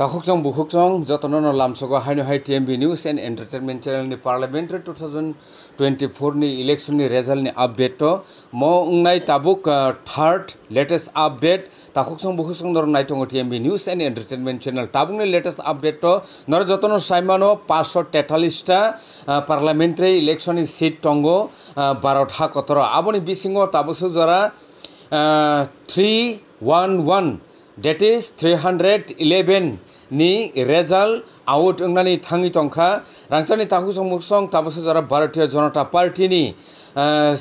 তাখকজং বুকুকজং যতন লামসগো হাইনো হাই T M B news and entertainment चैनलनि पार्लियामेंट्री टू थाउजेंड ट्वेंटी फोरनि इलेक्शननि रिजाल्टनि आपडेट म उंनाय ताबुक थार्ड लेटेस्ट आपडेट ताखकजं बुकुकजं नर नायथङो T M B news and entertainment channel ताबुंनि लेटेस्ट आपडेट नर जतन साइमानो पाँचश तेतालिसटा पार्लियामेंट्री इलेक्शननि सीट टंगो भारतहा कतर आबनि बिसिङाव ताबुसो जरा three one one is three hundred eleven नि रेजल्ट आउट ओंनानै थाङै टंखा रांसारनि थाखु समुसं ताबस जरा भारतीय जनता पार्टीनि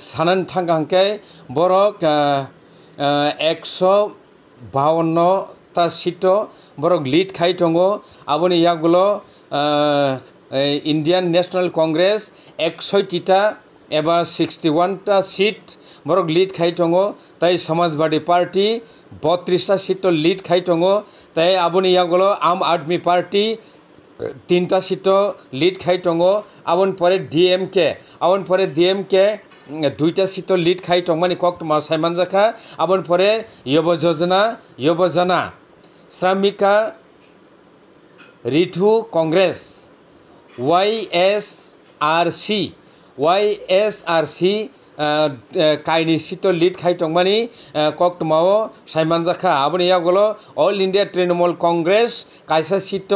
सानन थांगा बरक एक्स बावन्न ता सिट बरक लिड खाइ दङ आबनि यागुल ইন্ডিয়ান ন্যাশনাল কংগ্রেস একশো एबा सिक्सटि वानथा सिट बरक लिड खाय थंगो ताई समाजवादी पार्टी बत्रिसथा सिट लिड खाय थंगो ताई आबुनि यागलो आम आदमी पार्टी তিনটা সিটও লিড খাই টঙ্গ আবন পরে ডিএমকে আবন পরে ডিএমকে দুইটা সিটও লিড খাই টংমানি কক তোমার সাইমান জাখা আবন পরে ইয়ব যোজনা Yuvajana Sramika Rythu Congress Y S R C Y S R C কাহিনী সিট লিড খাই টংমানি কক টমাও সাইমান জাখা আবনি আগলো অল ইন্ডিয়া তৃণমূল কংগ্রেস কাইসা সিট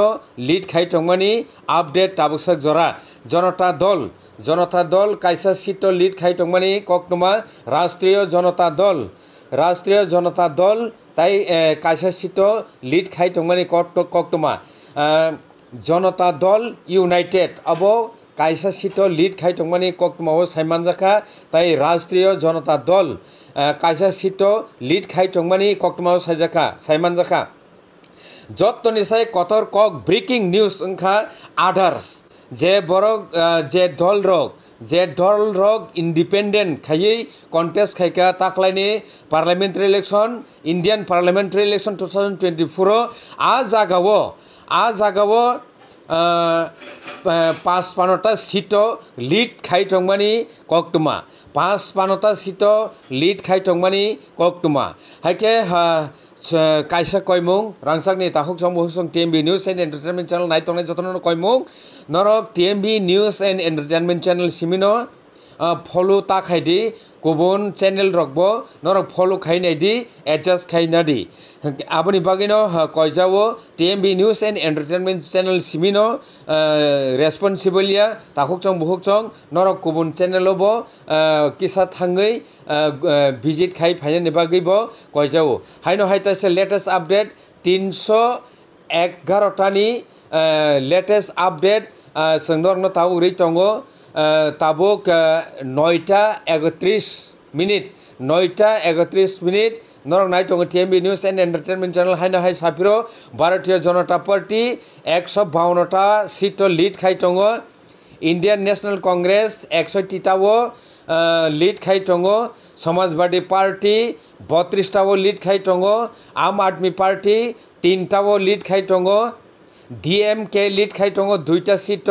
লিড খাই টংমানি আপডেট আবশ্যক জরা জনতা দল জনতা দল কাইসা সিট লিড খাই টংমানি কক টমা রাষ্ট্রীয় জনতা দল রাষ্ট্রীয় জনতা দল তাই কাইসা সিট লিড খাই টংমানি কক টমা জনতা দল ইউনাইটেড আবো कायसा सीट लीड खाइथंगमानि ककमाव साइमानजाखा ताइ राष्ट्रीय जनता दल कायसा सीट लीड खाइथंगमानि ककमाव साइजाखा साइमानजाखा जत्तनिसाय कतर कक ब्रेकिंग न्यूज ओंखा आदार्स जे बरक जे दल रक যে দল রক ইন্ডিপেন্ডেন্ট খাইয়েই কন্টেস্ট খাইকা তাকলাইনি parliamentary election Indian parliamentary election two thousand twenty ফোরও আ জাগাও আ জাগাও পাঁচ પાંચપાનોટા સીટો લીટ ખાઈ ટોંગમાની કોકટુમા પાંચપાનોટા સીટો લીટ ખાઈ ટોંગમાની કોકટુમા હાઈકે কাইসা কয়মুং রাংসাকনি তাহক সমসং TMB news and entertainment channel নাইতংনাই যতন কয়মুং নরক TMB news and entertainment channel সিমিনো ফলো তা খাইদি গুবুন চেনেল রকবো নরক ফলো খাইনাইদি এডজাস্ট খাইনাদি আপনি বাগিনো কয়জাও TMB news and entertainment channel সিমিনো রেসপন্সিবলিয়া তাহুকচং বহুকচং নরক গুবুন চ্যানেলব কিসা থাঙ্গই ভিজিট খাই ফাইনানি বাগিব কয়জাও হাইনো হাইতাইছে লেটেস্ট আপডেট তিনশো এগারোটানি লেটেস্ট আপডেট संदर्भ ताऊ रे तंगो তাবক নয়টা একত্রিশ মিনিট নয়টা একত্রিশ মিনিट नरक नाइट टोंग TMB news and entertainment channel हाइनो हाई साफिरो भारतीय जनता पार्टी एकश बावनटा सीट लिड खाई टोंग इंडियन नेशनल कांग्रेस एकश तीटाओ লিড খাই টঙ্গ সমাজবাদী পার্টি বত্রিশটাও লিড খাই টঙ্গ আম আদমি পার্টি তিনটাও লিড খাই টঙ্গ ডি এম কে লিড খাই টঙ্গ দুইটা সিট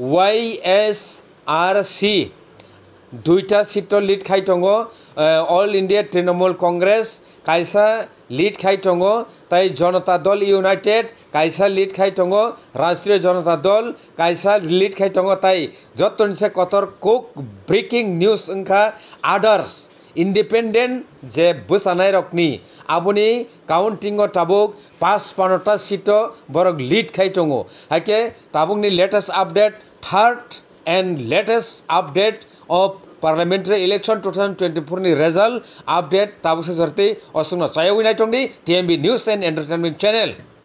वाइ एस आर सि दुईटा सीट लीड खाई दंग अल इंडिया तृणमूल कंग्रेस कायसा लीड खाई दंग तई जनता दल यूनाइटेड कायसा लीड खाई दंग राष्ट्रीय जनता दल कायसा लीड खाई दंग तई जतन से कतर कुक ब्रेकिंग न्यूज उनका आदर्श ইন্ডিপেন্ডেন্ট যে বসানাই রকনি আপনি কাউন্টিং তাবুক পাঁচ পানটা সিট বরক লিড খাই দো হাইকে তাবুকনি latest update third and latest update of parliamentary election two thousand twenty four result update ताबुक সে সরতে असुन चाहिए উইনাই T M B news and entertainment channel